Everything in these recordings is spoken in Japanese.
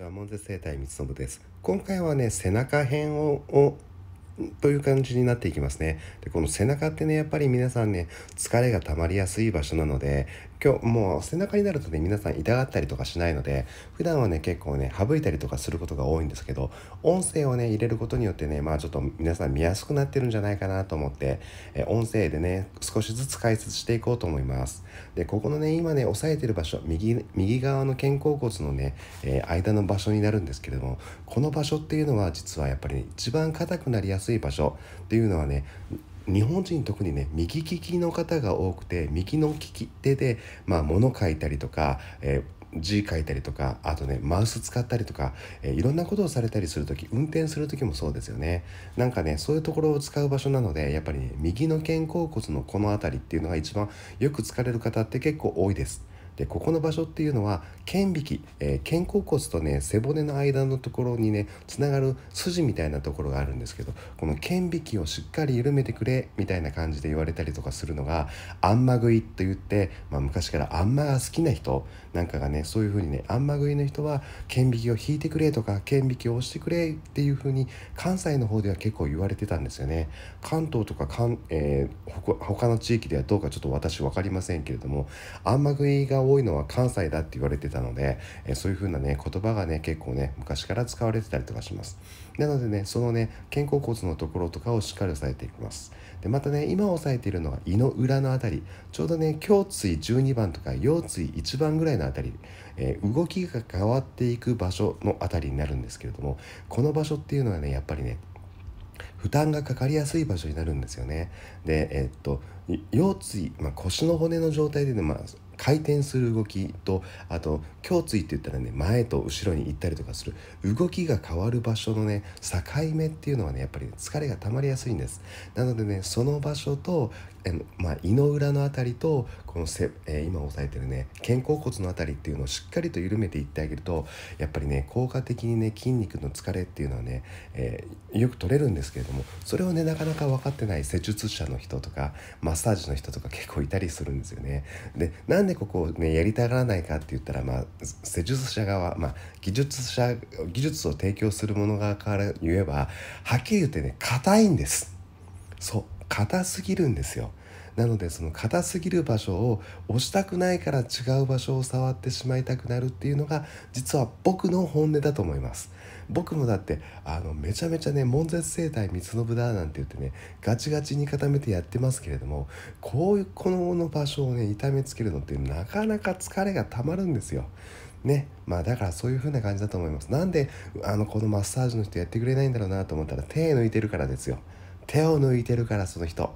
ちは、ン絶生態三つです。今回はね、背中編をという感じになっていきますね。で、この背中ってね、やっぱり皆さんね、疲れが溜まりやすい場所なので、今日もう背中になるとね皆さん痛がったりとかしないので普段はね結構ね省いたりとかすることが多いんですけど音声をね入れることによってねまあちょっと皆さん見やすくなってるんじゃないかなと思って、え音声でね少しずつ解説していこうと思いますでここのね今ね押さえてる場所右右側の肩甲骨のね、えー、間の場所になるんですけれどもこの場所っていうのは実はやっぱり、ね、一番硬くなりやすい場所っていうのはね日本人特にね右利きの方が多くて右の利き手で、まあ、物書いたりとか、えー字書いたりとかあとねマウス使ったりとか、えー、いろんなことをされたりする時運転する時もそうですよねなんかねそういうところを使う場所なのでやっぱりね右の肩甲骨のこの辺りっていうのが一番よく疲れる方って結構多いですでここの場所っていうのは剣引えー、肩甲骨とね背骨の間のところにねつながる筋みたいなところがあるんですけどこの顕引鏡をしっかり緩めてくれみたいな感じで言われたりとかするのがあんま食いと言って、まあ、昔からあんまが好きな人なんかがねそういうふうにねあんま食いの人は顕微鏡を引いてくれとか顕微鏡を押してくれっていうふうに関西の方では結構言われてたんですよね関東とかかん、えー、他の地域ではどうかちょっと私分かりませんけれどもあんま食いが多いのは関西だって言われてたので、えー、そういうふうなね言葉がね結構ね昔から使われてたりとかします。なのでね、そのね、肩甲骨のところとかをしっかり押さえていきます。で、またね、今押さえているのは胃の裏のあたり、ちょうどね、胸椎12番とか腰椎1番ぐらいのあたり、えー、動きが変わっていく場所のあたりになるんですけれども、この場所っていうのはね、やっぱりね、負担がかかりやすい場所になるんですよね。で、えー、っと、腰椎、まあ、腰の骨の状態でね、まあ、回転する動きとあと胸椎って言ったらね前と後ろに行ったりとかする動きが変わる場所のね境目っていうのはねやっぱり、疲れが溜まりやすいんですなのでねその場所とまあ、胃の裏の辺りとこのせ、えー、今押さえてるね肩甲骨の辺りっていうのをしっかりと緩めていってあげるとやっぱりね効果的にね筋肉の疲れっていうのはね、えー、よく取れるんですけれどもそれをねなかなか分かってない施術者の人とかマッサージの人とか結構いたりするんですよね。でなんでここをねやりたがらないかって言ったら、まあ、施術者側、まあ、技術者技術を提供する者側から言えばはっきり言ってね硬いんです。そう硬すぎるんですよなのでその硬すぎる場所を押したくないから違う場所を触ってしまいたくなるっていうのが実は僕の本音だと思います僕もだってあのめちゃめちゃね悶絶生態三つ信だなんて言ってねガチガチに固めてやってますけれどもこういうこの場所をね痛めつけるのってなかなか疲れがたまるんですよねまあだからそういう風な感じだと思いますなんであのこのマッサージの人やってくれないんだろうなと思ったら手抜いてるからですよ手を抜いてるからその人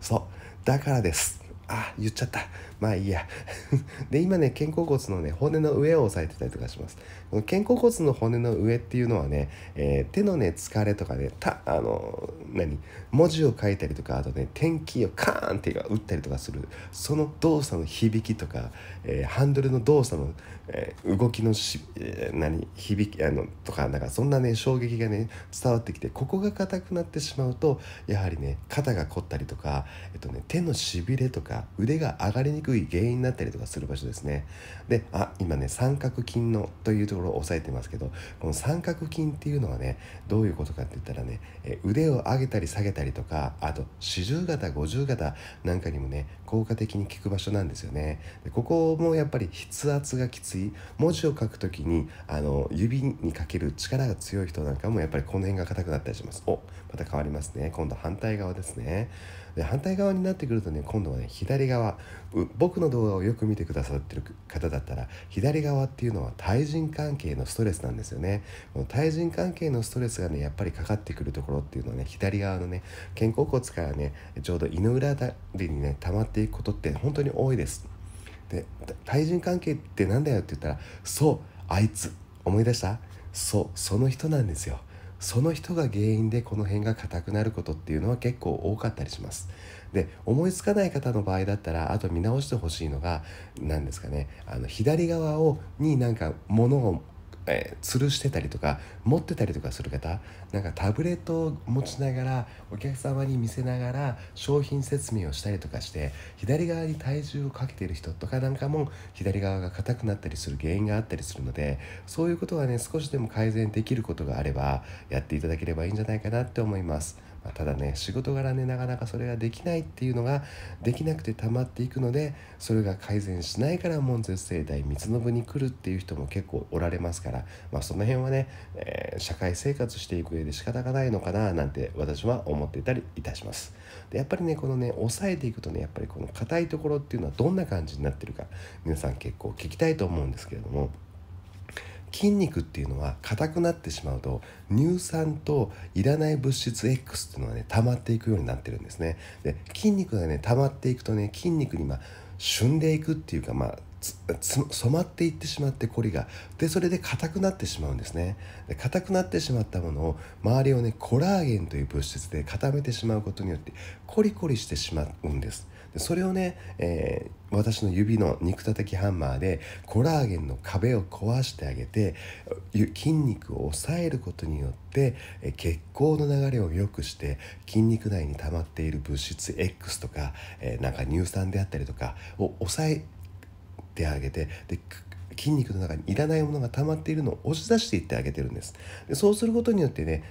そうだからですあ言っちゃったまあいいや で今ね肩甲骨のね骨の上を押さえてたりとかしますこの肩甲骨の骨の上っていうのはね、えー、手のね疲れとかねたあの何文字を書いたりとかあとね点キをカーンって打ったりとかするその動作の響きとか、えー、ハンドルの動作の、えー、動きのし、え何響きあのとかなんかそんなね衝撃がね伝わってきてここが硬くなってしまうとやはりね肩が凝ったりとか、えっとね、手のしびれとか腕が上がりにくいくい原因になったりとかする場所ですねであ今ね三角筋のというところを押さえてますけどこの三角筋っていうのはねどういうことかって言ったらね腕を上げたり下げたりとかあと四十肩五十肩なんかにもね効果的に効く場所なんですよねでここもやっぱり筆圧がきつい文字を書くときにあの指にかける力が強い人なんかもやっぱりこの辺が硬くなったりしますおまた変わりますね今度反対側ですねで反対側になってくるとね今度はね左側僕の動画をよく見てくださってる方だったら左側っていうのは対人関係のストレスなんですよねこの対人関係のストレスがねやっぱりかかってくるところっていうのはね左側のね肩甲骨からねちょうど胃の裏辺りにね溜まっていくことって本当に多いですで対人関係って何だよって言ったらそうあいつ思い出したそうその人なんですよその人が原因でこの辺が硬くなることっていうのは結構多かったりしますで思いつかない方の場合だったらあと見直してほしいのが何ですかねあの左側をになんか物をえー、吊るしてたりとか持ってたりとかする方なんかタブレットを持ちながらお客様に見せながら商品説明をしたりとかして左側に体重をかけてる人とかなんかも左側が硬くなったりする原因があったりするのでそういうことがね少しでも改善できることがあればやっていただければいいんじゃないかなって思います。まあ、ただね仕事柄ねなかなかそれができないっていうのができなくて溜まっていくのでそれが改善しないから門絶生代三つの部に来るっていう人も結構おられますから、まあ、その辺はね、えー、社会生活していく上で仕方がないのかななんて私は思っていたりいたします。でやっぱりねこのね抑えていくとねやっぱりこの硬いところっていうのはどんな感じになってるか皆さん結構聞きたいと思うんですけれども。筋肉っていうのは硬くなってしまうと乳酸といらない物質 X っていうのはね溜まっていくようになってるんですねで筋肉がね溜まっていくとね筋肉にまあ旬でいくっていうかまあ染まっていってしまってこりがでそれで硬くなってしまうんですねで硬くなってしまったものを周りをねコラーゲンという物質で固めてしまうことによってコリコリしてしまうんですそれをね、えー、私の指の肉叩きハンマーでコラーゲンの壁を壊してあげて筋肉を抑えることによって血行の流れを良くして筋肉内に溜まっている物質 X とか、えー、なんか乳酸であったりとかを抑えてあげてで筋肉の中にいらないものが溜まっているのを押し出していってあげてるんですでそうすることによってね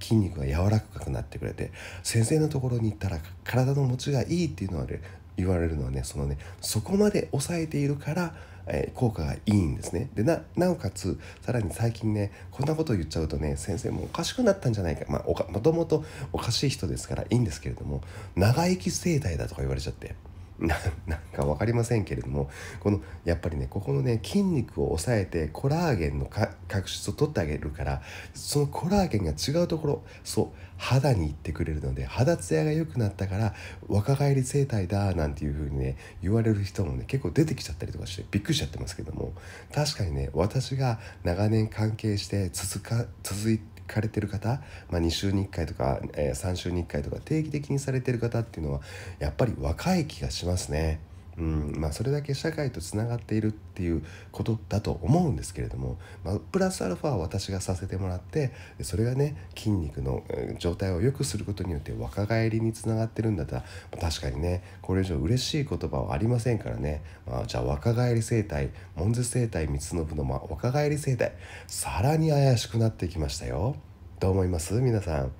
筋肉が柔らかくなってくれて先生のところに行ったら体の持ちがいいっていうのはね言われるのはねそのねそこまで抑えているからえ効果がいいんですねでなおかつさらに最近ねこんなことを言っちゃうとね先生もおかしくなったんじゃないか,、まあ、おかもともとおかしい人ですからいいんですけれども長生き生態だとか言われちゃって。な なんか分かりませんけれどもこのやっぱりねここのね筋肉を抑えてコラーゲンの角質を取ってあげるからそのコラーゲンが違うところそう肌に行ってくれるので肌ツヤが良くなったから若返り生態だなんていう風にね言われる人もね結構出てきちゃったりとかしてびっくりしちゃってますけども確かにね私が長年関係して続か続いて聞かれてる方、まあ、2週に1回とか、えー、3週に1回とか定期的にされてる方っていうのはやっぱり若い気がしますね。うんまあ、それだけ社会とつながっているっていうことだと思うんですけれども、まあ、プラスアルファは私がさせてもらってそれがね筋肉の状態を良くすることによって若返りにつながってるんだったら、まあ、確かにねこれ以上嬉しい言葉はありませんからね、まあ、じゃあ若返り生態モンズ生態三つの部の、まあ、若返り生態さらに怪しくなってきましたよ。どう思います皆さん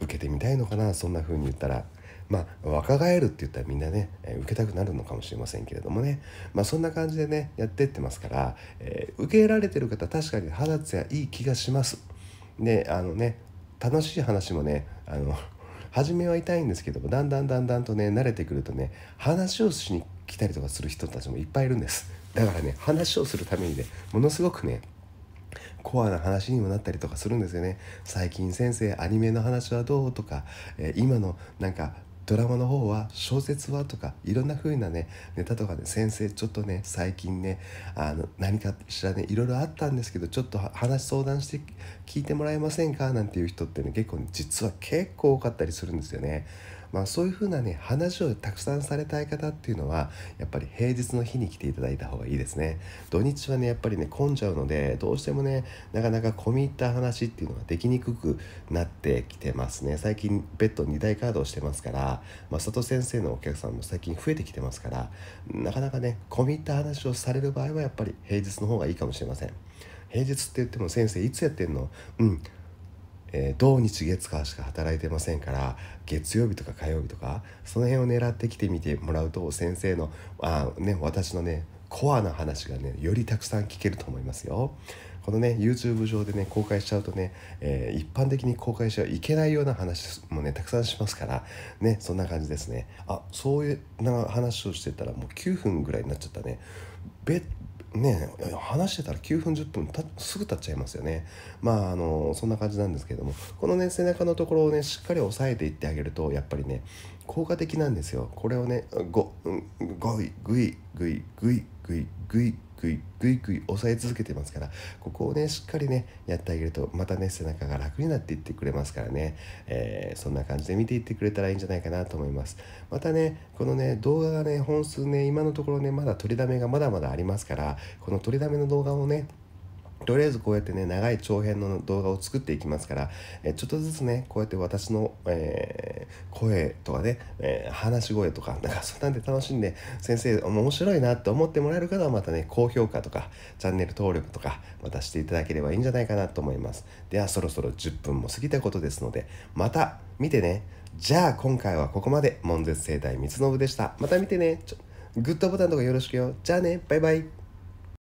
受けてみたいのかなそんな風に言ったら。まあ、若返るって言ったらみんなね、え受けたくなるのかもしれませんけれどもね、まあ、そんな感じでねやってってますから、えー、受け入れられてる方確かに肌ツヤいい気がします。であのね楽しい話もねあの初めは痛いんですけどもだんだんだんだんとね慣れてくるとね話をしに来たりとかする人たちもいっぱいいるんですだからね話をするためにねものすごくねコアな話にもなったりとかするんですよね最近先生アニメの話はどうとか、えー、今のなんかドラマの方は小説はとかいろんな風なねネタとかね先生ちょっとね最近ねあの何かしらねいろいろあったんですけどちょっと話相談して聞いてもらえませんかなんていう人ってね結構、ね、実は結構多かったりするんですよね。まあ、そういうふうなね話をたくさんされたい方っていうのはやっぱり平日の日に来ていただいた方がいいですね土日はねやっぱりね混んじゃうのでどうしてもねなかなか込み入った話っていうのができにくくなってきてますね最近ベッド2台カードをしてますから、まあ、佐藤先生のお客さんも最近増えてきてますからなかなかね込み入った話をされる場合はやっぱり平日の方がいいかもしれません平日って言っても先生いつやってんのうんえー、土日月火しか働いてませんから月曜日とか火曜日とかその辺を狙ってきてみてもらうと先生のあ、ね、私のねコアな話がねよりたくさん聞けると思いますよ。このね YouTube 上でね公開しちゃうとね、えー、一般的に公開しちゃいけないような話もねたくさんしますからねそんな感じですねあそういうな話をしてたらもう9分ぐらいになっちゃったねね話してたら9分10分たすぐ経っちゃいますよねまああのそんな感じなんですけどもこのね背中のところをねしっかり押さえていってあげるとやっぱりね効果的なんですよこれをねごごいぐいぐいぐいぐいぐいぐいぐいぐいさえ続けてますからここをねしっかりねやってあげるとまたね背中が楽になっていってくれますからね、えー、そんな感じで見ていってくれたらいいんじゃないかなと思いますまたねこのね動画がね本数ね今のところねまだ取りだめがまだまだありますからこの取りだめの動画をねとりあえずこうやってね長い長編の動画を作っていきますから、えちょっとずつねこうやって私の、えー、声とかね、えー、話し声とかなんかそんなんで楽しんで先生面白いなって思ってもらえる方はまたね高評価とかチャンネル登録とかまたしていただければいいんじゃないかなと思いますではそろそろ10分も過ぎたことですのでまた見てねじゃあ今回はここまで悶絶生態三つのぶでしたまた見てねグッドボタンとかよろしくよじゃあねバイバイ